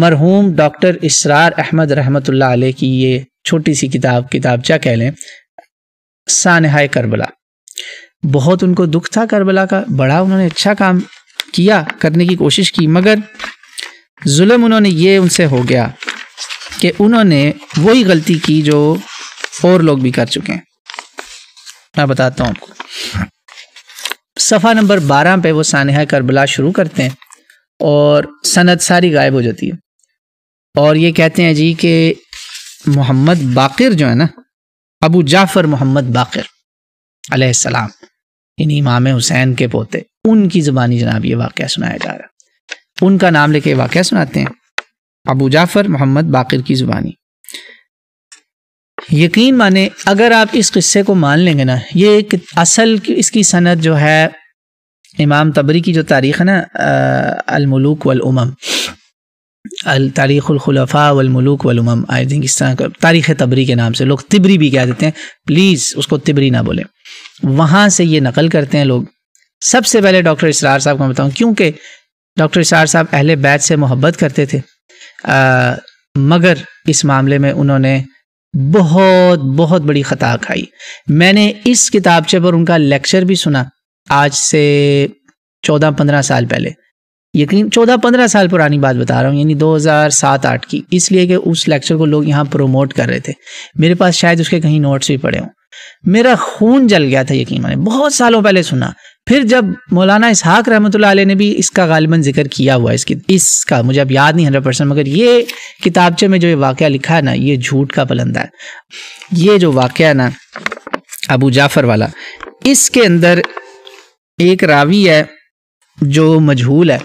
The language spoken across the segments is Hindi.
मरहूम डॉक्टर इसरार अहमद रहमत आल की ये छोटी सी किताब किताबचा कह लें सानहाय करबला बहुत उनको दुख था करबला का बड़ा उन्होंने अच्छा काम किया करने की कोशिश की मगर जुल्म उन्होंने ये उनसे हो गया कि उन्होंने वही गलती की जो और लोग भी कर चुके हैं मैं बताता हूँ आपको सफ़ा नंबर बारह पे वो सानहा करबला शुरू करते हैं और सनत सारी गायब हो जाती है और ये कहते हैं जी कि मोहम्मद बाकर जो है ना अबू जाफ़र मोहम्मद बाकर अलैहिस्सलाम इन इमाम हुसैन के पोते उनकी ज़बानी जनाब ये वाक़ सुनाया जा रहा है उनका नाम लेके वाक़ सुनाते हैं अबू जाफ़र मोहम्मद बाकर की ज़ुबानी यकीन माने अगर आप इस किस्से को मान लेंगे ना ये असल इसकी सनद जो है इमाम तबरी की जो तारीख़ है ना अलमलूक वलउमम तारीख़ुलखलफ़ा वलमलूक वलउमम आई थिंक इस तरह का तारीख़ तबरी के नाम से लोग तिबरी भी कह देते हैं प्लीज़ उसको तिबरी ना बोलें वहाँ से ये नकल करते हैं लोग सबसे पहले डॉक्टर इसरार साहब को बताऊँ क्योंकि डॉक्टर इसरार साहब अहले बैत से मोहब्बत करते थे आ, मगर इस मामले में उन्होंने बहुत बहुत बड़ी ख़ता खाई मैंने इस किताबचे पर उनका लेक्चर भी सुना आज से चौदह पंद्रह साल पहले यकीन चौदह पंद्रह साल पुरानी बात बता रहा हूँ यानी दो हजार सात आठ की इसलिए कि उस लेक्चर को लोग यहाँ प्रोमोट कर रहे थे मेरे पास शायद उसके कहीं नोट्स भी पड़े हों मेरा खून जल गया था यकीन मैंने बहुत सालों पहले सुना फिर जब मौलाना इसहाक रहमत ने भी इसका गालिबा जिक्र किया हुआ इसकी इसका मुझे अब याद नहीं हंड्रेड परसेंट मगर ये किताबचे में जो ये वाक़ लिखा है ना ये झूठ का बुलंदा है ये जो वाक़ है ना अबू जाफ़र वाला इसके अंदर एक रावी है जो मजहूल है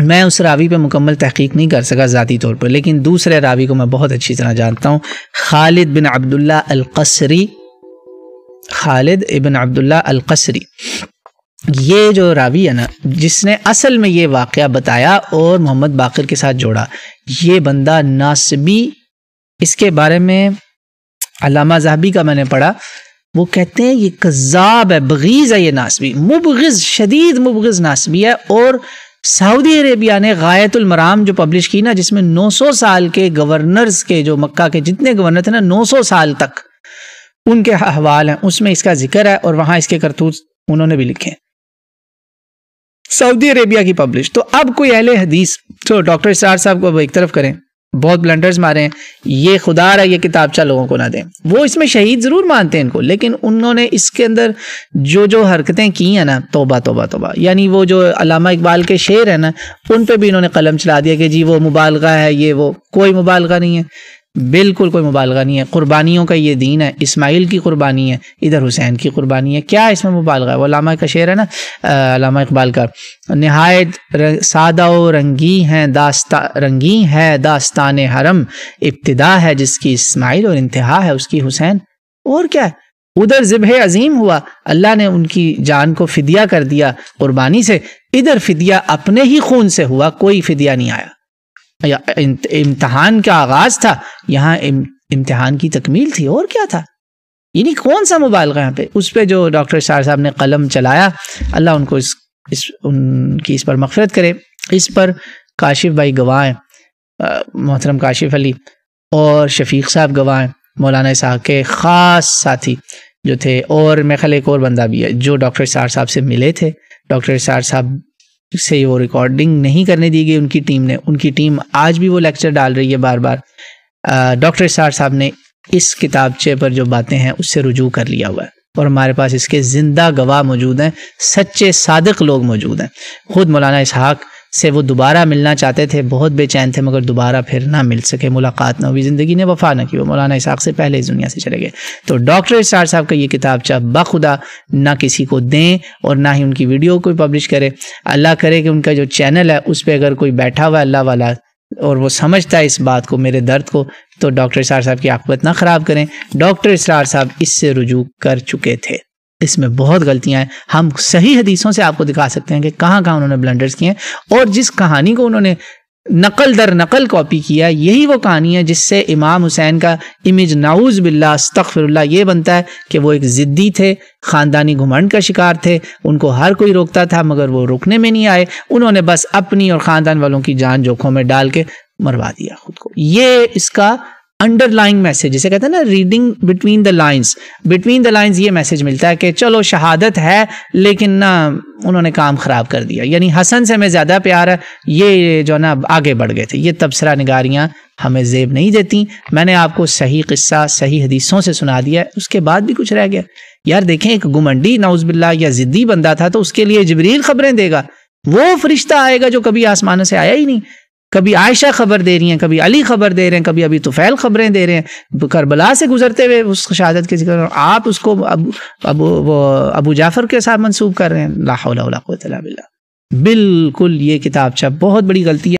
मैं उस रावी पे मुकम्मल तहकीक नहीं कर सका ज़ाती तौर पर लेकिन दूसरे रावी को मैं बहुत अच्छी तरह जानता हूँ खालिद बिन अब्दुल्ला अलकसरी खालिद इबन अब्दुल्ला अलकसरी ये जो रावी है ना जिसने असल में ये वाक़ बताया और मोहम्मद बाकर के साथ जोड़ा ये बंदा नासबी इसके बारे में अलामा जहबी का मैंने पढ़ा वो कहते हैं ये कज़ाब है बगीज़ है ये नासबी मुबगज़ शदीद मुबगज़ नासबी है और सऊदी अरेबिया ने गायतुलमराम जो पब्लिश की ना जिसमें 900 साल के गवर्नर्स के जो मक्का के जितने गवर्नर थे ना 900 साल तक उनके अहवाल हैं उसमें इसका जिक्र है और वहाँ इसके करतूत उन्होंने भी लिखे सऊदी अरेबिया की पब्लिश तो अब कोई अहले हदीस तो डॉक्टर इसार साहब को अब एक तरफ करें बहुत ब्लंडर्स मारे हैं ये खुदा रहा ये किताबचा लोगों को ना दें वो इसमें शहीद ज़रूर मानते हैं इनको लेकिन उन्होंने इसके अंदर जो जो हरकतें की हैं ना तोबा तोबा तोबा यानी वो जो अलामा इकबाल के शेर हैं ना उन पर भी इन्होंने कलम चला दिया कि जी वो मुबालगा है ये वो कोई मुबालगा नहीं है बिल्कुल कोई मुबालगा नहीं है कुर्बानियों का ये दीन है इस्माइल की कुर्बानी है इधर हुसैन की कुर्बानी है क्या इसमें मुबालगा है लामा का शेर है ना लामा इकबाल का नहायत सादा व रंगी हैं दास्ता रंगी है दास्तान हरम इब्तदा है जिसकी इस्माइल और इंतहा है उसकी हुसैन और क्या है उधर ज़िब अजीम हुआ अल्लाह ने उनकी जान को फिदिया कर दिया कुर्बानी से इधर फिदिया अपने ही खून से हुआ कोई फिदिया नहीं आया इम्तहान का आगाज था यहाँ इम्तहान की तकमील थी और क्या था यानी कौन सा मुबालगा यहाँ पे उस पर जो डॉक्टर शाह साहब ने कलम चलाया अल्लाह उनको इस, इस उनकी इस पर मफरत करे इस पर काशिफ भाई गवाएं मोहतरम काशिफ अली और शफीक साहब गवाएं मौलाना साहब के ख़ास साथी जो थे और मेखल एक और बंदा भी है जो डॉक्टर सार साहब से मिले थे डॉक्टर सार साहब से वो रिकॉर्डिंग नहीं करने दी गई उनकी टीम ने उनकी टीम आज भी वो लेक्चर डाल रही है बार बार डॉक्टर सार साहब ने इस किताबचे पर जो बातें हैं उससे रुजू कर लिया हुआ है और हमारे पास इसके ज़िंदा गवाह मौजूद हैं सच्चे सादक लोग मौजूद हैं खुद मौलाना इसहाक से वो दोबारा मिलना चाहते थे बहुत बेचैन थे मगर दोबारा फिर ना मिल सके मुलाकात ना हुई ज़िंदगी ने वफा ना की वो मौलाना इसाक से पहले इस दुनिया से चले गए तो डॉक्टर इसार साहब का ये किताब चाह बखुदा ना किसी को दें और ना ही उनकी वीडियो को पब्लिश करें अल्लाह करे कि उनका जो चैनल है उस पर अगर कोई बैठा हुआ अल्लाह वाला और वो समझता है इस बात को मेरे दर्द को तो डॉक्टर इसार साहब की आकबत ना ख़राब करें डॉक्टर इसरार साहब इससे रुजू कर चुके थे इसमें बहुत गलतियां हैं हम सही हदीसों से आपको दिखा सकते हैं कि कहाँ कहाँ उन्होंने ब्लंडर्स किए हैं और जिस कहानी को उन्होंने नकल दर नकल कॉपी किया यही वो कहानी है जिससे इमाम हुसैन का इमेज नाउज बिल्ला तखफरल्ला ये बनता है कि वो एक ज़िद्दी थे ख़ानदानी घुमंड का शिकार थे उनको हर कोई रोकता था मगर वो रुकने में नहीं आए उन्होंने बस अपनी और ख़ानदान वालों की जान जोखों में डाल के मरवा दिया खुद को ये इसका अंडरलाइंग मैसेज जिसे कहते हैं ना reading between the lines between the lines ये मैसेज मिलता है कि चलो शहादत है लेकिन ना उन्होंने काम ख़राब कर दिया यानी हसन से हमें ज़्यादा प्यार है ये जो ना आगे बढ़ गए थे ये तबसरा निगारियां हमें जेब नहीं देती मैंने आपको सही किस्सा सही हदीसों से सुना दिया उसके बाद भी कुछ रह गया यार देखें एक गुमंडी नाउजबिल्ला या ज़िद्दी बंदा था तो उसके लिए जबरील खबरें देगा वो फरिश्ता आएगा जो कभी आसमान से आया ही नहीं कभी आयशा खबर दे रही हैं कभी अली खबर दे रहे हैं कभी अभी तुफैल खबरें दे रहे हैं करबला से गुजरते हुए उस शहादत के जिक्र आप उसको अब अब वो अबू जाफ़र के साथ मनसूब कर रहे हैं बिल्कुल ये किताब छप बहुत बड़ी गलती है